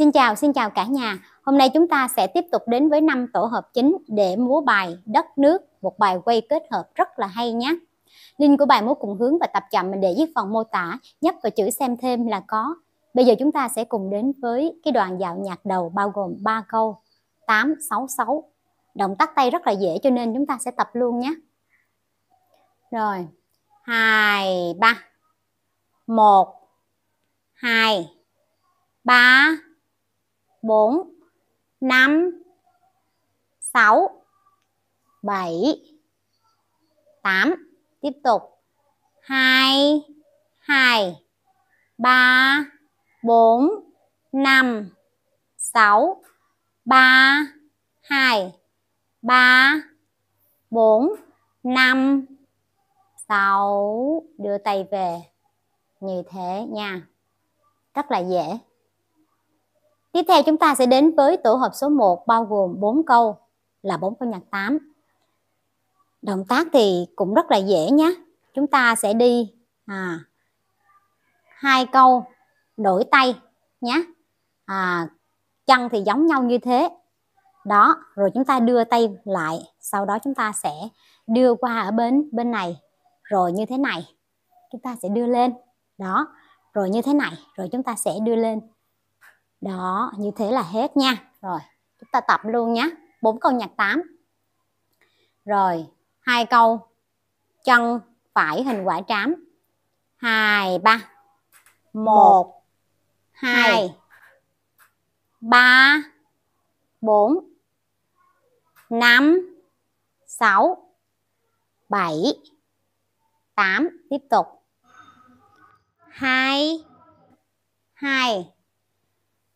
Xin chào, xin chào cả nhà. Hôm nay chúng ta sẽ tiếp tục đến với năm tổ hợp chính để múa bài Đất nước, một bài quay kết hợp rất là hay nhé. Link của bài múa cùng hướng và tập chậm mình để dưới phần mô tả, nhấp vào chữ xem thêm là có. Bây giờ chúng ta sẽ cùng đến với cái đoạn dạo nhạc đầu bao gồm 3 câu 8, 6, 6. Động tác tay rất là dễ cho nên chúng ta sẽ tập luôn nhé. Rồi, 2, 3, 1, 2, 3, 4 5 6 7 8 tiếp tục 2 2 3 4 5 6 3 2 3 4 5 6 đưa tay về như thế nha rất là dễ Tiếp theo chúng ta sẽ đến với tổ hợp số 1 bao gồm 4 câu là 4 câu nhạc 8. Động tác thì cũng rất là dễ nhé. Chúng ta sẽ đi à, hai câu đổi tay nhé. À, chân thì giống nhau như thế. Đó, rồi chúng ta đưa tay lại, sau đó chúng ta sẽ đưa qua ở bên bên này rồi như thế này. Chúng ta sẽ đưa lên. Đó, rồi như thế này, rồi chúng ta sẽ đưa lên đó như thế là hết nha rồi chúng ta tập luôn nhé bốn câu nhạc 8 rồi hai câu chân phải hình quả trám hai ba một hai ba bốn năm sáu bảy tám tiếp tục hai hai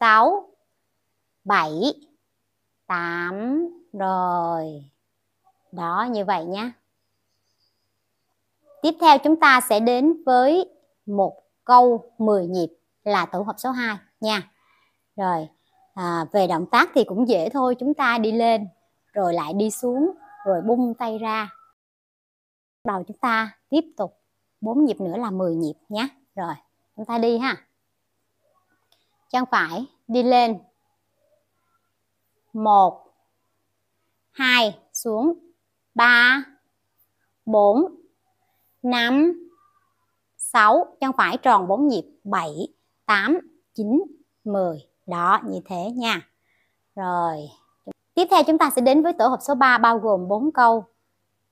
sáu bảy tám rồi đó như vậy nhé tiếp theo chúng ta sẽ đến với một câu 10 nhịp là tổ hợp số 2 nha rồi à, về động tác thì cũng dễ thôi chúng ta đi lên rồi lại đi xuống rồi bung tay ra đầu chúng ta tiếp tục 4 nhịp nữa là 10 nhịp nhé rồi chúng ta đi ha chân phải đi lên một hai xuống ba bốn năm sáu chân phải tròn bốn nhịp bảy tám chín mười đó như thế nha rồi tiếp theo chúng ta sẽ đến với tổ hợp số 3 bao gồm 4 câu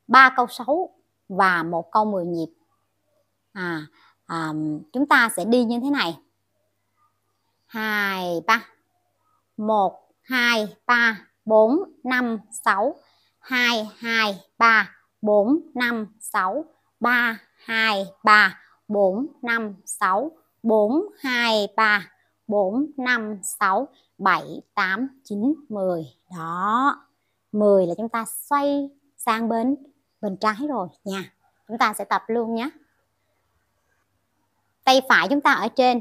3 câu 6 và một câu 10 nhịp à, à chúng ta sẽ đi như thế này 2 3 1 2 3 4 5 6 2 2 3 4 5 6 3 2 3 4 5 6 4 2 3 4 5 6 7 8 9 10 đó 10 là chúng ta xoay sang bên bên trái rồi nha chúng ta sẽ tập luôn nhé tay phải chúng ta ở trên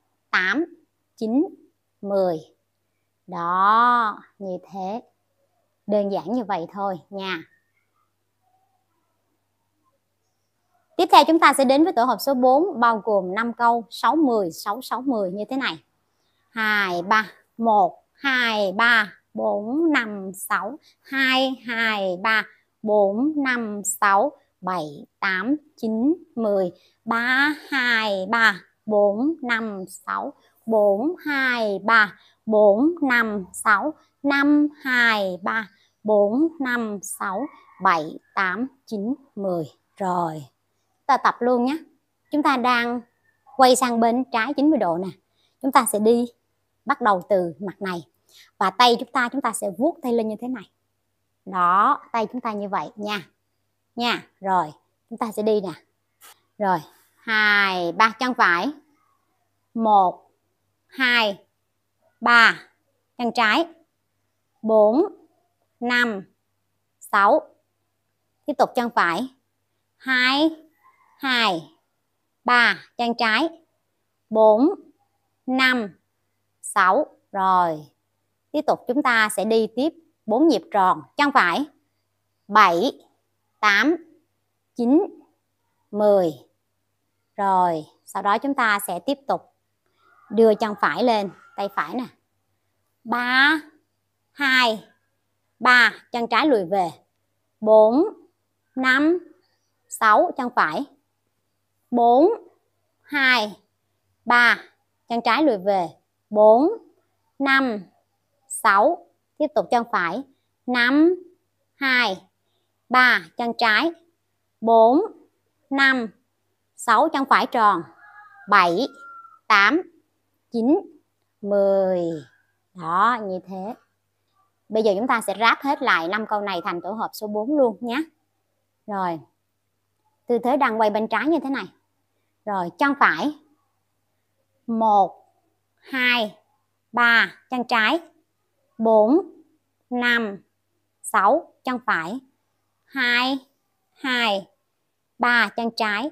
8, 9, 10. Đó, như thế. Đơn giản như vậy thôi nha. Tiếp theo chúng ta sẽ đến với tổ hợp số 4 bao gồm 5 câu 6 10 6 6 10 như thế này. 2 3 1 2 3 4 5 6 2 2 3 4 5 6 7 8 9 10 3 2 3 4 5 6 4 2 3 4 5 6 5 2 3 4 5 6 7 8 9 10 rồi ta tập luôn nhé chúng ta đang quay sang bên trái 90 độ nè chúng ta sẽ đi bắt đầu từ mặt này và tay chúng ta chúng ta sẽ vuốt tay lên như thế này đó tay chúng ta như vậy nha nha rồi chúng ta sẽ đi nè rồi 2 3 chân phải 1 2 3 chân trái 4 5 6 tiếp tục chân phải 2 2 3 chân trái 4 5 6 rồi tiếp tục chúng ta sẽ đi tiếp 4 nhịp tròn chân phải 7 8 9 10 rồi, sau đó chúng ta sẽ tiếp tục đưa chân phải lên, tay phải nè. 3 2 3, chân trái lùi về. 4 5 6, chân phải. 4 2 3, chân trái lùi về. 4 5 6, tiếp tục chân phải. 5 2 3, chân trái. 4 5 6 chân phải tròn 7 8 9 10 đó như thế bây giờ chúng ta sẽ ráp hết lại năm câu này thành tổ hợp số 4 luôn nhé rồi tư thế đang quay bên trái như thế này rồi chân phải 1 2 3 chân trái 4 5 6 chân phải 2 2 3 chân trái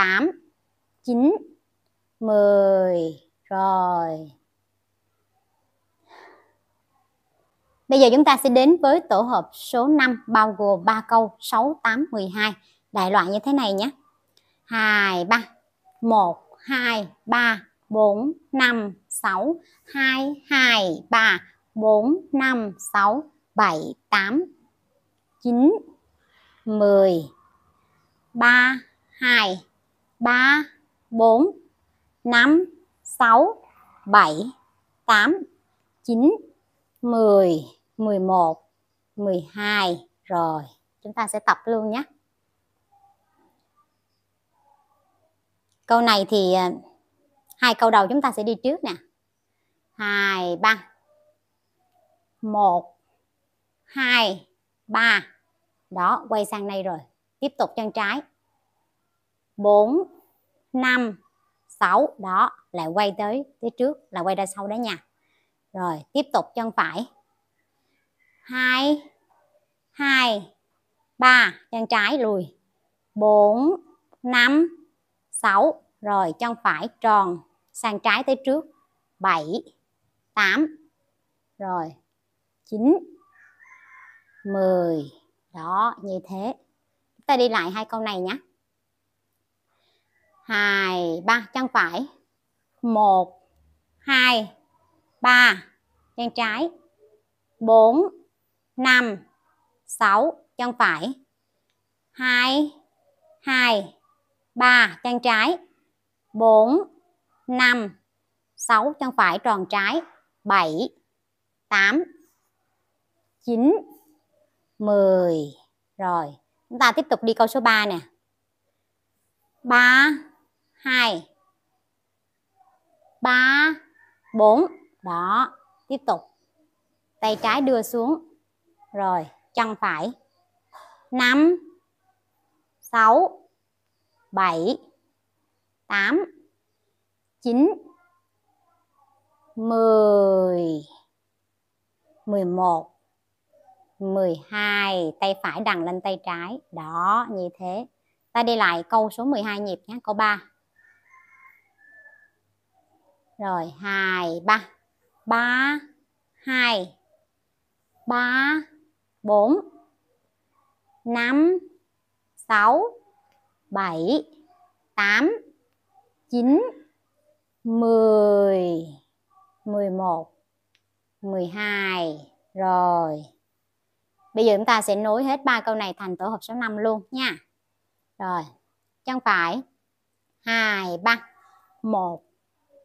8 9 10 rồi Bây giờ chúng ta sẽ đến với tổ hợp số 5 bao gồm 3 câu 6, 8, 12 đại loại như thế này nhé 2, 3 1, 2, 3 4, 5, 6 2, 2, 3 4, 5, 6 7, 8 9 10 3, 2 3, 4, 5, 6, 7, 8, 9, 10, 11, 12. Rồi, chúng ta sẽ tập luôn nhé. Câu này thì à, hai câu đầu chúng ta sẽ đi trước nè. 2, 3. 1, 2, 3. Đó, quay sang đây rồi. Tiếp tục chân trái. 4 5 6 đó lại quay tới phía trước là quay ra sau đó nha rồi tiếp tục chân phải 2 2 3 chân trái lùi 4 5 6 rồi chân phải tròn sang trái tới trước 7 8 rồi 9 10 đó như thế ta đi lại hai câu này nhé hai ba chân phải một hai ba chân trái bốn năm sáu chân phải hai hai ba chân trái bốn năm sáu chân phải tròn trái bảy tám chín mười rồi chúng ta tiếp tục đi câu số 3 nè ba 2 3 4 đó tiếp tục tay trái đưa xuống rồi chân phải 5 6 7 8 9 10 11 12 tay phải đằng lên tay trái đó như thế ta đi lại câu số 12 nhịp nhé câu 3 rồi hai ba ba hai ba bốn năm sáu bảy tám chín mười mười một mười hai rồi bây giờ chúng ta sẽ nối hết ba câu này thành tổ hợp số 5 luôn nha rồi chân phải hai ba một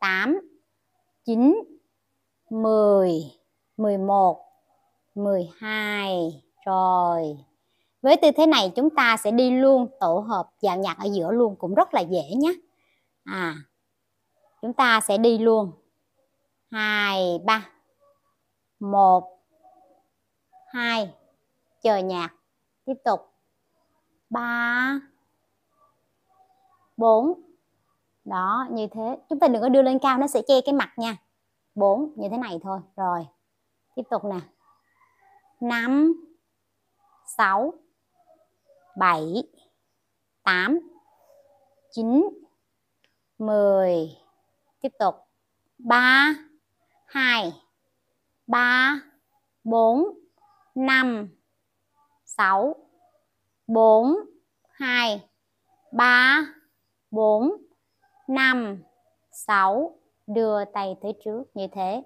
8, 9, 10, 11, 12. Rồi. Với tư thế này chúng ta sẽ đi luôn tổ hợp dạo nhạc ở giữa luôn cũng rất là dễ nhé. À. Chúng ta sẽ đi luôn. 2 3 1 2 chờ nhạc. Tiếp tục. 3 4 đó như thế chúng ta đừng có đưa lên cao nó sẽ che cái mặt nha bốn như thế này thôi rồi tiếp tục nè năm sáu bảy tám chín mười tiếp tục ba hai ba bốn năm sáu bốn hai ba bốn 5 6 đưa tay tới trước như thế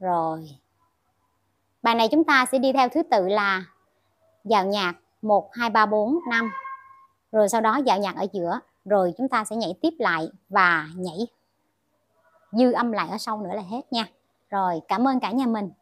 rồi bài này chúng ta sẽ đi theo thứ tự là dạo nhạc 1 2 3 4 5 rồi sau đó dạo nhạc ở giữa rồi chúng ta sẽ nhảy tiếp lại và nhảy dư âm lại ở sau nữa là hết nha rồi cảm ơn cả nhà mình